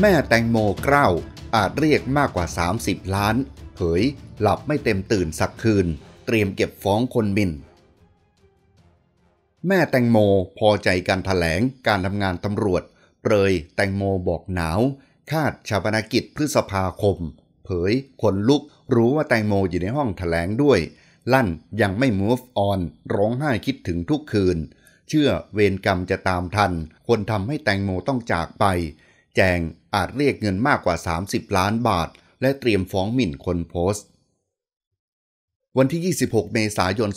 แม่แตงโมเกล้าอาจเรียกมากกว่า 30 ล้าน เผยหลับไม่เต็มตื่นสักคืน เตรียมเก็บฟ้องคนบิน แม่แตงโมพอใจการถแถลง การทำงานตำรวจ เปรย แตงโมบอกหนาว คาดชาปนากิจพฤษภาคม เผยขนลุกรู้ว่าแตงโมอยู่ในห้องถแถลงด้วย ลั่นยังไม่ move on ร้องไห้คิดถึงทุกคืน เชื่อเวรกรรมจะตามทันคนทำให้แตงโมต้องจากไปจงอาจเรียกเงินมากกว่า 30 ล้านบาท และเตรียมฟ้องหมิ่นคนโพสต์ วันที่ 26 เมษายน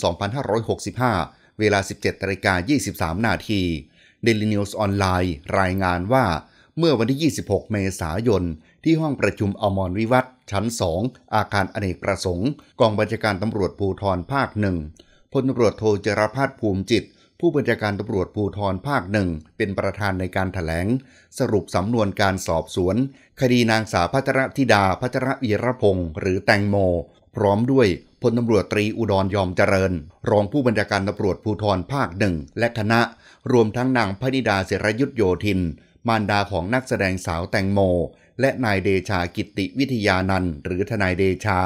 2565 เวลา 17นาฬิกา23 นาทีเดลินิวส์ออนไลน์ รายงานว่าเมื่อวันที่ 26 เมษายน ที่ห้องประชุมอมรวิวัฒชั้น 2 อาคารอเนกประสงค์กองบัญชาการตำรวจภูธรภาคหนึ่งพลตำรวจโทเจรพัฒน์ภูมิจิตรผู้บัญชาการตำรวจภูธรภาคหนึ่งเป็นประธานในการถแถลง สรุปสำนวนการสอบสวน คดีนางสาวพัชรธิดาพัชรวีรพงศ์หรือแตงโม พร้อมด้วยพลตำรวจตรีอุดรยอมเจริญ รองผู้บัญชาการตำรวจภูธรภาคหนึ่งและคณะรวมทั้งนางพนิดาเสรยุทธโยธิน มารดาของนักแสดงสาวแตงโม และนายเดชากิติวิทยานันหรือทนายเดชา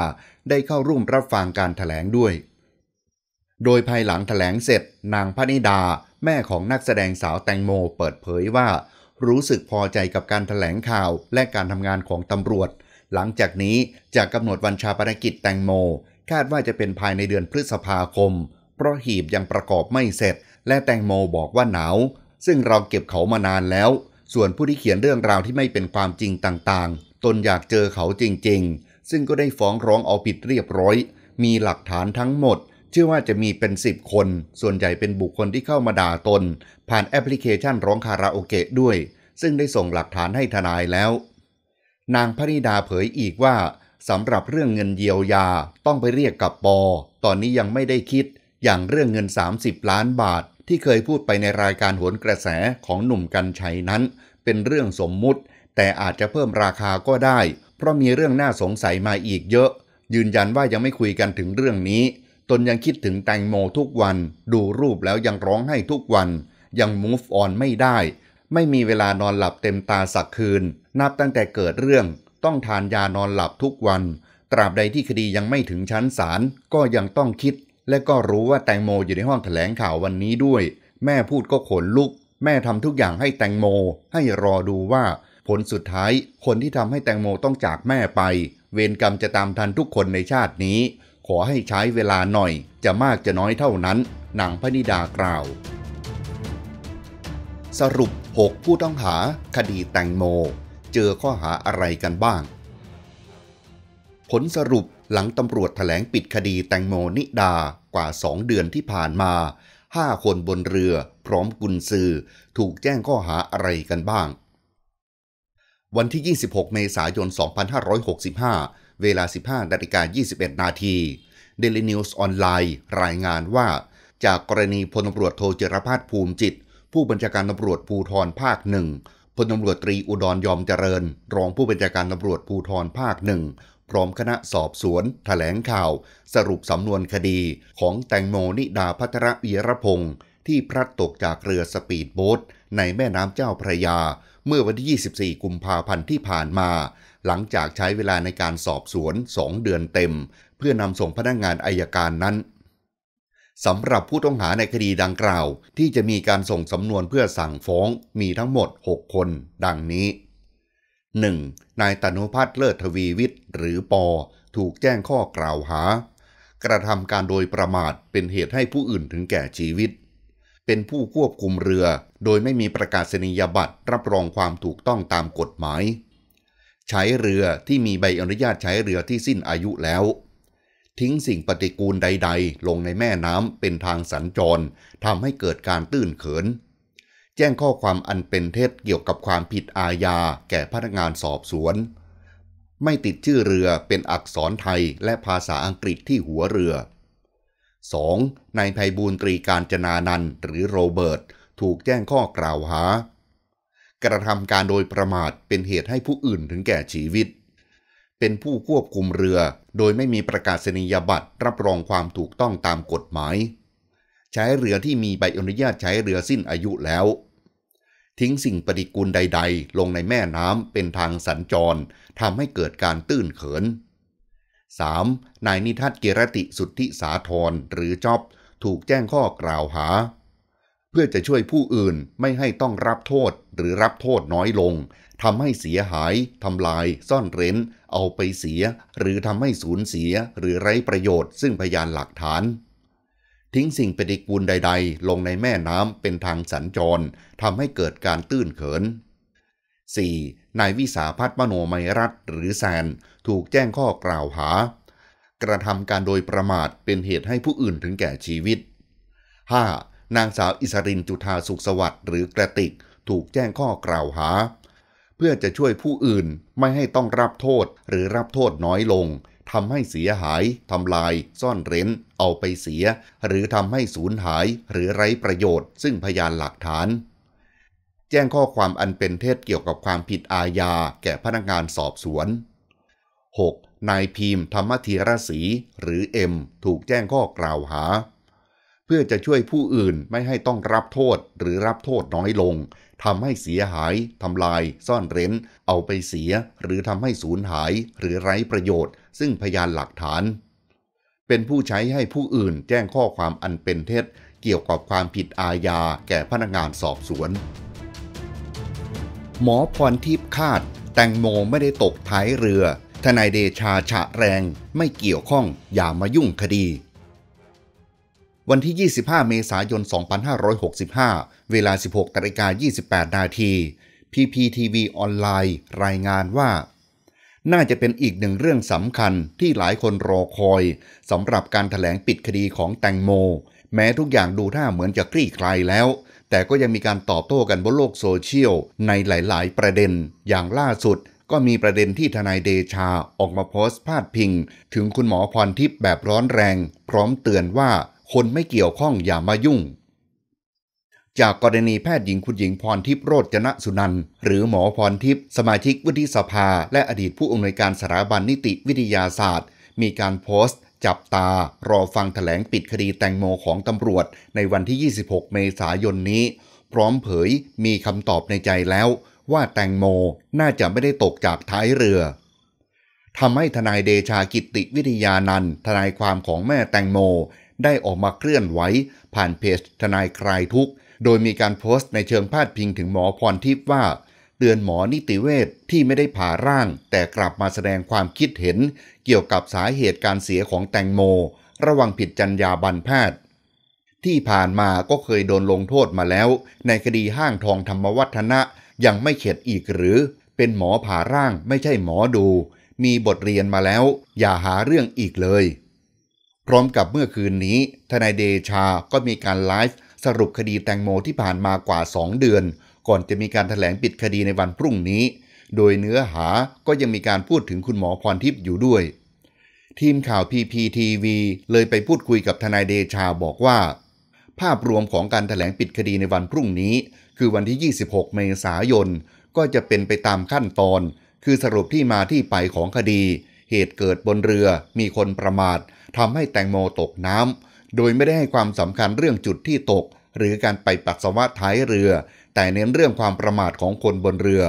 ได้เข้าร่วมรับฟังการถแถลงด้วยโดยภายหลังถแถลงเสร็จ นางพนิดา แม่ของนักแสดงสาวแตงโมเปิดเผยว่า รู้สึกพอใจกับการถแถลงข่าวและการทำงานของตำรวจ หลังจากนี้จะกำหนดวันชาปนกิจแตงโม คาดว่าจะเป็นภายในเดือนพฤษภาคมเพราะหีบยังประกอบไม่เสร็จ และแตงโมบอกว่าหนาวซึ่งเราเก็บเขามานานแล้ว ส่วนผู้ที่เขียนเรื่องราวที่ไม่เป็นความจริงต่างๆ ตนอยากเจอเขาจริงๆ ซึ่งก็ได้ฟ้องร้องเอาผิดเรียบร้อย มีหลักฐานทั้งหมดเชื่อว่าจะมีเป็น 10 คน ส่วนใหญ่เป็นบุคคลที่เข้ามาด่าตน ผ่านแอปพลิเคชันร้องคาราโอเกะด้วย ซึ่งได้ส่งหลักฐานให้ทนายแล้ว นางพนิดาเผยอีกว่า สำหรับเรื่องเงินเยียวยาต้องไปเรียกกับปอ ตอนนี้ยังไม่ได้คิด อย่างเรื่องเงิน 30 ล้านบาท ที่เคยพูดไปในรายการโวนกระแสของหนุ่มกันชัยนั้น เป็นเรื่องสมมุติ แต่อาจจะเพิ่มราคาก็ได้ เพราะมีเรื่องน่าสงสัยมาอีกเยอะ ยืนยันว่ายังไม่คุยกันถึงเรื่องนี้ตนยังคิดถึงแตงโมทุกวัน ดูรูปแล้วยังร้องไห้ทุกวัน ยัง move on ไม่ได้ ไม่มีเวลานอนหลับเต็มตาสักคืน นับตั้งแต่เกิดเรื่อง ต้องทานยานอนหลับทุกวัน ตราบใดที่คดียังไม่ถึงชั้นศาลก็ยังต้องคิด และก็รู้ว่าแตงโมอยู่ในห้องแถลงข่าววันนี้ด้วย แม่พูดก็ขนลุก แม่ทำทุกอย่างให้แตงโม ให้รอดูว่าผลสุดท้าย คนที่ทำให้แตงโมต้องจากแม่ไป เวรกรรมจะตามทันทุกคนในชาตินี้ขอให้ใช้เวลาหน่อยจะมากจะน้อยเท่านั้นนางพนิดากล่าว สรุป 6 ผู้ต้องหา คดีแตงโม เจอข้อหาอะไรกันบ้าง ผลสรุปหลังตำรวจถแถลงปิดคดีแตงโมนิดา กว่า 2 เดือนที่ผ่านมา 5 คนบนเรือพร้อมกุญซือถูกแจ้งข้อหาอะไรกันบ้าง วันที่ 26 เมษายน 2565เวลา 15นาฬิกา21 นาทีเดลินิวส์ออนไลน์รายงานว่า จากกรณีพลตำรวจโทเจรพัฒภูมิจิต ผู้บัญชาการตำรวจภูธรภาคหนึ่งพลตำรวจตรีอุดรยอมเจริญ รองผู้บัญชาการตำรวจภูธรภาคหนึ่งพร้อมคณะสอบสวนถแถลงข่าว สรุปสำนวนคดีของแตงโมนิดาพัทรวีรพงศ์ที่พลัดตกจากเรือสปีดโบ๊ทในแม่น้ำเจ้าพระยาเมื่อวันที่24 กุมภาพันธ์ที่ผ่านมาหลังจากใช้เวลาในการสอบสวน2เดือนเต็ม เพื่อนำส่งพนักงงานอายการนั้น สำหรับผู้ต้องหาในคดีดังกล่าวที่จะมีการส่งสำนวนเพื่อสั่งฟ้องมีทั้งหมด 6 คนดังนี้ 1. นายตนุพัฒน์เลิศทวีวิทย์หรือปอถูกแจ้งข้อกล่าวหา กระทำการโดยประมาทเป็นเหตุให้ผู้อื่นถึงแก่ชีวิต เป็นผู้ควบคุมเรือ โดยไม่มีประกาศนียบัตรรับรองความถูกต้องตามกฎหมายใช้เรือที่มีใบอนุญาตใช้เรือที่สิ้นอายุแล้ว ทิ้งสิ่งปฏิกูลใดๆ ลงในแม่น้ำเป็นทางสัญจรทำให้เกิดการตื้นเขิน แจ้งข้อความอันเป็นเท็จเกี่ยวกับความผิดอาญาแก่พนักงานสอบสวน ไม่ติดชื่อเรือเป็นอักษรไทยและภาษาอังกฤษที่หัวเรือ 2. นายไพบูลตรีการจนานันหรือโรเบิร์ตถูกแจ้งข้อกล่าวหากระทำการโดยประมาทเป็นเหตุให้ผู้อื่นถึงแก่ชีวิต เป็นผู้ควบคุมเรือโดยไม่มีประกาศนียบัตรรับรองความถูกต้องตามกฎหมาย ใช้เรือที่มีใบอนุญาตใช้เรือสิ้นอายุแล้ว ทิ้งสิ่งปฏิกูลใด ๆ ลงในแม่น้ำเป็นทางสัญจร ทำให้เกิดการตื้นเขิน 3. นายนิทัศเกียรติสุทธิสาธรหรือจ็อบถูกแจ้งข้อกล่าวหา เพื่อจะช่วยผู้อื่นไม่ให้ต้องรับโทษหรือรับโทษน้อยลง ทำให้เสียหาย ทำลาย ซ่อนเร้น เอาไปเสีย หรือทำให้สูญเสีย หรือไร้ประโยชน์ ซึ่งพยานหลักฐาน ทิ้งสิ่งปฏิกูลใด ๆ ลงในแม่น้ำเป็นทางสัญจร ทำให้เกิดการตื้นเขิน 4. นายวิสาพัฒมโนมัยรัฐหรือแซนถูกแจ้งข้อกล่าวหา กระทำการโดยประมาท เป็นเหตุให้ผู้อื่นถึงแก่ชีวิต 5. นางสาวอิสรินจุธาสุขสวัสดิ์ หรือกระติกถูกแจ้งข้อกล่าวหา เพื่อจะช่วยผู้อื่นไม่ให้ต้องรับโทษหรือรับโทษน้อยลงทำให้เสียหายทำลาย ซ่อนเร้น เอาไปเสีย หรือทำให้สูญหาย หรือไร้ประโยชน์ซึ่งพยานหลักฐาน แจ้งข้อความอันเป็นเท็จเกี่ยวกับความผิดอาญาแก่พนักงานสอบสวน 6. นายพิมพ์ธรรมธีรศรีหรือเอ็มถูกแจ้งข้อกล่าวหา เพื่อจะช่วยผู้อื่นไม่ให้ต้องรับโทษหรือรับโทษน้อยลงทำให้เสียหาย ทำลายซ่อนเร้น เอาไปเสีย หรือทำให้สูญหาย หรือไร้ประโยชน์ ซึ่งพยานหลักฐาน เป็นผู้ใช้ให้ผู้อื่นแจ้งข้อความอันเป็นเท็จเกี่ยวกับความผิดอาญาแก่พนักงานสอบสวน หมอพรทิพย์คาด แตงโมไม่ได้ตกท้ายเรือ ทนายเดชาฉะแรง ไม่เกี่ยวข้องอย่ามายุ่งคดีวันที่ 25 เมษายน 2565 เวลา 16นาฬิกา28นาที PPTV ออนไลน์รายงานว่า น่าจะเป็นอีกหนึ่งเรื่องสำคัญที่หลายคนรอคอยสำหรับการถแถลงปิดคดีของแตงโม แม้ทุกอย่างดูท่าเหมือนจะคลี่คลายแล้ว แต่ก็ยังมีการตอบโต้กันบนโลกโซเชียลในหลาย ๆ ประเด็น อย่างล่าสุดก็มีประเด็นที่ทนายเดชา ออกมาโพสต์พาดพิงถึงคุณหมอพรทิพย์แบบร้อนแรง พร้อมเตือนว่าคนไม่เกี่ยวข้องอย่ามายุ่ง จากกรณีแพทย์หญิงคุณหญิงพรทิพย์โรจนสุนัน หรือหมอพรทิพย์สมาชิกวุฒิสภาและอดีตผู้อำนวยการสถาบันนิติวิทยาศาสตร์ มีการโพสต์ จับตา รอฟังถแถลงปิดคดีแตงโมของตำรวจ ในวันที่ 26 เมษายนนี้ พร้อมเผยมีคำตอบในใจแล้วว่าแตงโมน่าจะไม่ได้ตกจากท้ายเรือทำให้ทนายเดชากิติวิทยานันทนายความของแม่แตงโมได้ออกมาเคลื่อนไหวผ่านเพจทนายคลายทุก โดยมีการโพสต์ในเชิงพาดพิงถึงหมอพรทิพย์ว่าเตือนหมอนิติเวชทที่ไม่ได้ผ่าร่าง แต่กลับมาแสดงความคิดเห็น เกี่ยวกับสาเหตุการเสียของแตงโม ระวังผิดจรรยาบรรแพทย์ ที่ผ่านมาก็เคยโดนลงโทษมาแล้ว ในคดีห้างทองธรรมวัฒนะ ยังไม่เข็ดอีกหรือ เป็นหมอผ่าร่างไม่ใช่หมอดู มีบทเรียนมาแล้ว อย่าหาเรื่องอีกเลยพร้อมกับเมื่อคืนนี้ ทนายเดชาก็มีการไลฟ์สรุปคดีแตงโมที่ผ่านมากว่า 2 เดือน ก่อนจะมีการถแถลงปิดคดีในวันพรุ่งนี้ โดยเนื้อหาก็ยังมีการพูดถึงคุณหมอพรทิพย์อยู่ด้วย ทีมข่าว PPTV เลยไปพูดคุยกับทนายเดชาบอกว่า ภาพรวมของการถแถลงปิดคดีในวันพรุ่งนี้ คือวันที่ 26 เมษายนก็จะเป็นไปตามขั้นตอน คือสรุปที่มาที่ไปของคดีเหตุเกิดบนเรือมีคนประมาททำให้แตงโมตกน้ำโดยไม่ได้ให้ความสำคัญเรื่องจุดที่ตก หรือการไปปัสสาวะท้ายเรือ แต่เน้นเรื่องความประมาทของคนบนเรือ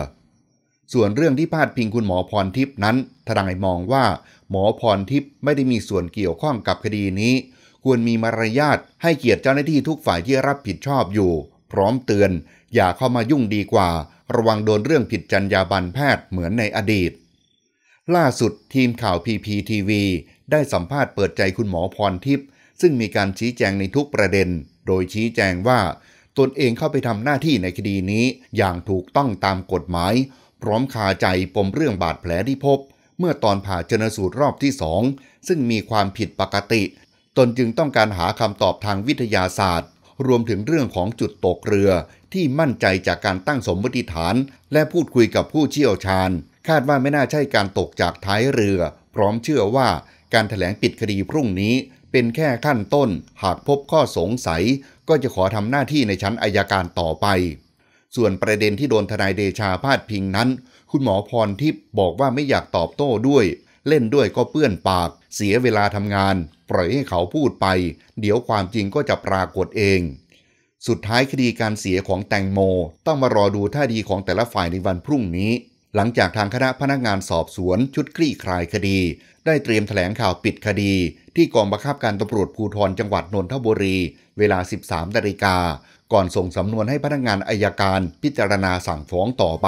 ส่วนเรื่องที่พาดพิงคุณหมอพรทิพย์นั้นทนายมองว่าหมอพรทิพย์ไม่ได้มีส่วนเกี่ยวข้องกับคดีนี้ ควรมีมารยาทให้เกียรติเจ้าหน้าที่ทุกฝ่ายที่รับผิดชอบอยู่ พร้อมเตือน อย่าเข้ามายุ่งดีกว่า ระวังโดนเรื่องผิดจรรยาบรรณแพทย์เหมือนในอดีตล่าสุดทีมข่าว PPTV ได้สัมภาษณ์เปิดใจคุณหมอพรทิพย์ซึ่งมีการชี้แจงในทุกประเด็น โดยชี้แจงว่า ตนเองเข้าไปทำหน้าที่ในคดีนี้ อย่างถูกต้องตามกฎหมาย พร้อมคาใจปมเรื่องบาดแผลที่พบ เมื่อตอนผ่าชนสูตรรอบที่สอง ซึ่งมีความผิดปกติ ตนจึงต้องการหาคำตอบทางวิทยาศาสตร์ รวมถึงเรื่องของจุดตกเรือที่มั่นใจจากการตั้งสมมติฐาน และพูดคุยกับผู้เชี่ยวชาญคาดว่าไม่น่าใช่การตกจากท้ายเรือ พร้อมเชื่อว่าการถแถลงปิดคดีพรุ่งนี้เป็นแค่ขั้นต้น หากพบข้อสงสัยก็จะขอทำหน้าที่ในชั้นอายการต่อไป ส่วนประเด็นที่โดนทนายเดชาพาดพิงนั้น คุณหมอพรทิพย์บอกว่าไม่อยากตอบโต้ด้วย เล่นด้วยก็เปื้อนปาก เสียเวลาทำงาน ปล่อยให้เขาพูดไป เดี๋ยวความจริงก็จะปรากฏเอง สุดท้ายคดีการเสียของแตงโมต้องมารอดูท่าดีของแต่ละฝ่ายในวันพรุ่งนี้หลังจากทางคณะพนักงานสอบสวนชุดคลี่คลายคดี ได้เตรียมถแถลงข่าวปิดคดี ที่กองบังคับการตำรวจภูธรจังหวัดนนทบุรีเวลา 13นาฬิกา ก่อนส่งสำนวนให้พนักงานอายการพิจารณาสั่งฟ้องต่อไป